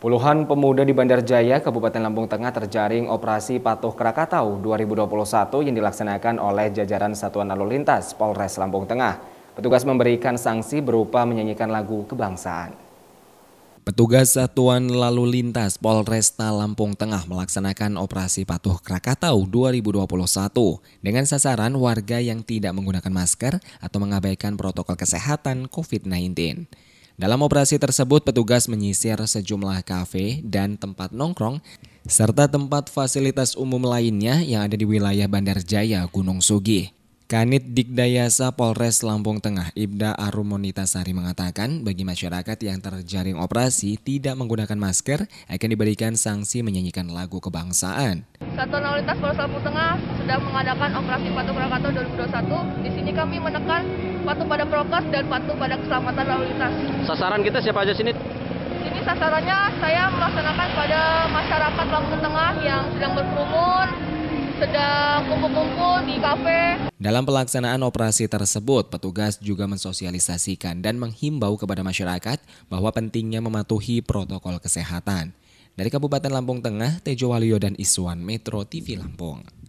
Puluhan pemuda di Bandar Jaya, Kabupaten Lampung Tengah terjaring operasi Patuh Krakatau 2021 yang dilaksanakan oleh jajaran Satuan Lalu Lintas Polres Lampung Tengah. Petugas memberikan sanksi berupa menyanyikan lagu kebangsaan. Petugas Satuan Lalu Lintas Polresta Lampung Tengah melaksanakan operasi Patuh Krakatau 2021 dengan sasaran warga yang tidak menggunakan masker atau mengabaikan protokol kesehatan COVID-19. Dalam operasi tersebut, petugas menyisir sejumlah kafe dan tempat nongkrong, serta tempat fasilitas umum lainnya yang ada di wilayah Bandar Jaya, Gunung Sugi. Kanit Dikdayasa Polres Lampung Tengah, Ibda Arumonita Sari mengatakan bagi masyarakat yang terjaring operasi tidak menggunakan masker akan diberikan sanksi menyanyikan lagu kebangsaan. Satuan Lalu Lintas Polres Lampung Tengah sedang mengadakan operasi patuh kato 2021. Di sini kami menekan patuh pada prokes dan patuh pada keselamatan lalu lintas. Sasaran kita siapa aja sini? Sini sasarannya saya melaksanakan pada masyarakat Lampung Tengah yang sedang berkerumun, sedang kumpul-kumpul di kafe. Dalam pelaksanaan operasi tersebut, petugas juga mensosialisasikan dan menghimbau kepada masyarakat bahwa pentingnya mematuhi protokol kesehatan. Dari Kabupaten Lampung Tengah, Tejo Waliyo dan Iswan Metro TV Lampung.